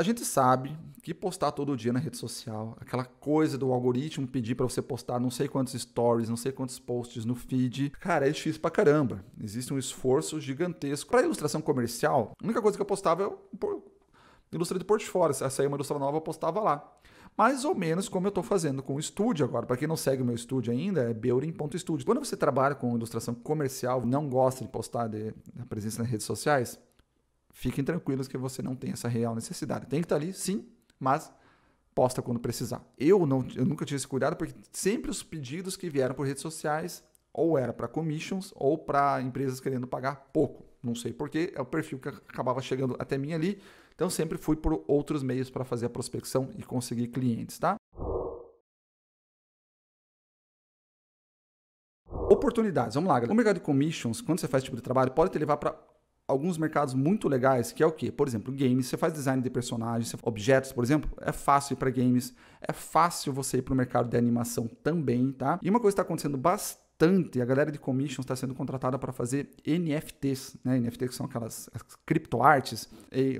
A gente sabe que postar todo dia na rede social, aquela coisa do algoritmo pedir para você postar não sei quantos stories, não sei quantos posts no feed, cara, é difícil pra caramba. Existe um esforço gigantesco. Para ilustração comercial, a única coisa que eu postava é ilustração de portfólio. Se sair uma ilustração nova, eu postava lá. Mais ou menos como eu estou fazendo com o estúdio agora. Para quem não segue o meu estúdio ainda, é beurin.studio. Quando você trabalha com ilustração comercial, não gosta de postar de, de presença nas redes sociais, fiquem tranquilos que você não tem essa real necessidade. Tem que estar ali, sim, mas posta quando precisar. Eu não, eu nunca tive esse cuidado porque sempre os pedidos que vieram por redes sociais ou era para commissions ou para empresas querendo pagar pouco. Não sei porquê, é o perfil que acabava chegando até mim ali. Então sempre fui por outros meios para fazer a prospecção e conseguir clientes, tá? Oportunidades, vamos lá. O mercado de commissions, quando você faz esse tipo de trabalho, pode te levar para alguns mercados muito legais, que é o que? Por exemplo, games, você faz design de personagens, objetos, por exemplo, é fácil para games, é fácil você ir para o mercado de animação também, tá? E uma coisa que está acontecendo bastante, a galera de commissions está sendo contratada para fazer NFTs, né? NFTs que são aquelas criptoartes,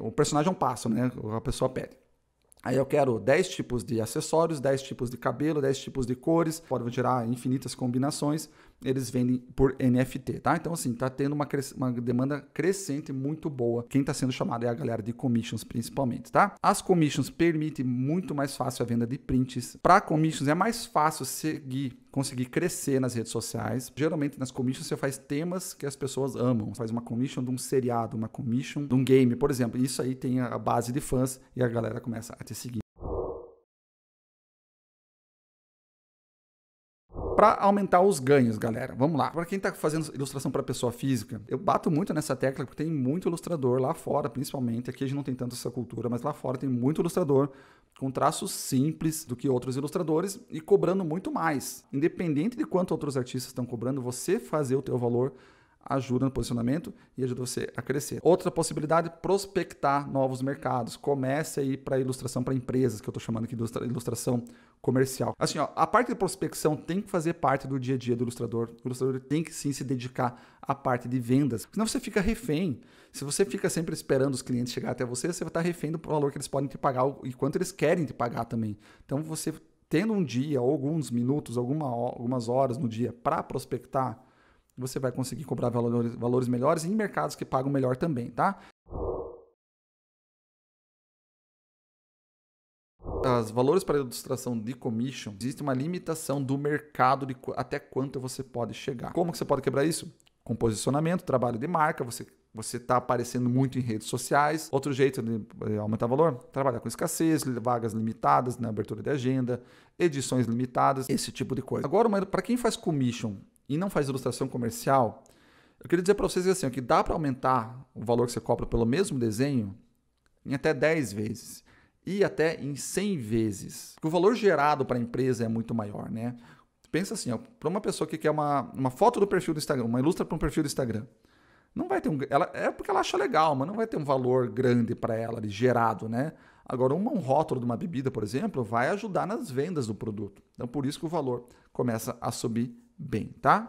o personagem é um passo, né? A pessoa pede. Aí eu quero 10 tipos de acessórios, 10 tipos de cabelo, 10 tipos de cores, podem tirar infinitas combinações, eles vendem por NFT, tá? Então, assim, tá tendo uma, cres... uma demanda crescente muito boa. Quem está sendo chamado é a galera de commissions, principalmente, tá? As commissions permitem muito mais fácil a venda de prints. Para commissions é mais fácil seguir conseguir crescer nas redes sociais. Geralmente nas commissions você faz temas que as pessoas amam. Você faz uma commission de um seriado, uma commission de um game, por exemplo. Isso aí tem a base de fãs e a galera começa a te seguir. para aumentar os ganhos, galera. Vamos lá. Para quem está fazendo ilustração para pessoa física, eu bato muito nessa tecla porque tem muito ilustrador lá fora, principalmente. Aqui a gente não tem tanto essa cultura, mas lá fora tem muito ilustrador com traços simples do que outros ilustradores e cobrando muito mais. Independente de quanto outros artistas estão cobrando, você fazer o teu valor ajuda no posicionamento e ajuda você a crescer. Outra possibilidade, prospectar novos mercados. Comece aí para ilustração para empresas, que eu estou chamando aqui de ilustração comercial. Assim, ó, a parte de prospecção tem que fazer parte do dia a dia do ilustrador. O ilustrador tem que sim se dedicar à parte de vendas, senão você fica refém. Se você fica sempre esperando os clientes chegar até você, você vai estar tá refém do valor que eles podem te pagar e quanto eles querem te pagar também. Então, você tendo um dia, alguns minutos, alguma, algumas horas no dia para prospectar, você vai conseguir cobrar valores, valores melhores em mercados que pagam melhor também, tá? Os valores para ilustração de commission, existe uma limitação do mercado de até quanto você pode chegar. Como que você pode quebrar isso? Com posicionamento, trabalho de marca, você você está aparecendo muito em redes sociais. Outro jeito de eh, aumentar valor? Trabalhar com escassez, vagas limitadas na abertura de agenda, edições limitadas, esse tipo de coisa. Agora, para quem faz commission e não faz ilustração comercial, eu queria dizer para vocês assim, que dá para aumentar o valor que você cobra pelo mesmo desenho em até 10 vezes e até em 100 vezes. Porque o valor gerado para a empresa é muito maior, né? Pensa assim, para uma pessoa que quer uma, uma foto do perfil do Instagram, uma ilustra para um perfil do Instagram, não vai ter um, ela é porque ela acha legal, mas não vai ter um valor grande para ela gerado, né? Agora, um rótulo de uma bebida, por exemplo, vai ajudar nas vendas do produto. Então, por isso que o valor começa a subir bem, tá?